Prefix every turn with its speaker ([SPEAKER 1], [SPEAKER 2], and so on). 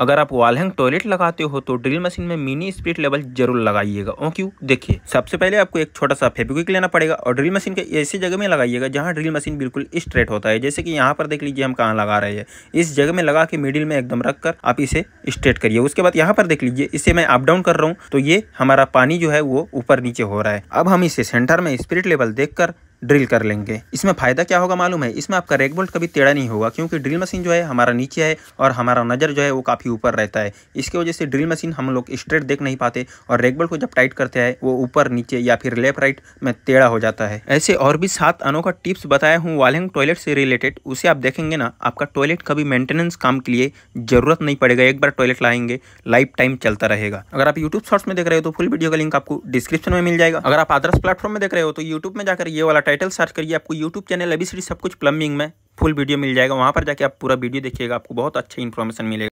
[SPEAKER 1] अगर आप wall hang toilet लगाते हो तो ड्रिल मशीन में मिनी स्प्रिट लेवल जरूर लगाइएगा ओ क्यू देखिए सबसे पहले आपको एक छोटा सा फेबिक लेना पड़ेगा और ड्रिल मशीन के ऐसी जगह में लगाइएगा जहाँ ड्रिल मशीन बिल्कुल स्ट्रेट होता है जैसे कि यहाँ पर देख लीजिए हम कहाँ लगा रहे हैं इस जगह में लगा के मिडिल में एकदम रख कर आप इसे स्ट्रेट करिए उसके बाद यहाँ पर देख लीजिए इसे मैं अप डाउन कर रहा हूँ तो ये हमारा पानी जो है वो ऊपर नीचे हो रहा है अब हम इसे सेंटर में स्प्रिट लेवल देख ड्रिल कर लेंगे इसमें फ़ायदा क्या होगा मालूम है इसमें आपका रेक बोल्ट कभी टेढ़ा नहीं होगा क्योंकि ड्रिल मशीन जो है हमारा नीचे है और हमारा नज़र जो है वो काफ़ी ऊपर रहता है इसकी वजह से ड्रिल मशीन हम लोग स्ट्रेट देख नहीं पाते और रेक बोल्ट को जब टाइट करते हैं वो ऊपर नीचे या फिर लेफ्ट राइट में टेढ़ा हो जाता है ऐसे और भी सात अनोखा टिप्स बताया हूँ वालिंग टॉयलेट से रिलेटेड उसे आप देखेंगे ना आपका टॉयलेट कभी मेंटेनेंस काम के लिए ज़रूरत नहीं पड़ेगा एक बार टॉयलेट लाएंगे लाइफ टाइम चलता रहेगा अगर आप यूट्यूब शॉर्ट्स में देख रहे हो तो फुल वीडियो का लिंक आपको डिस्क्रिप्शन में मिल जाएगा अगर आप अदर्स प्लेटफॉर्म में देख रहे हो तो यूट्यूब में जाकर ये वाला टाइटल सर्च करिए आपको यूट्यूब चैनल अभी सब कुछ प्लम्बिंग में फुल वीडियो मिल जाएगा वहाँ पर जाके आप पूरा वीडियो देखिएगा आपको बहुत अच्छी इन्फॉर्मेशन मिलेगा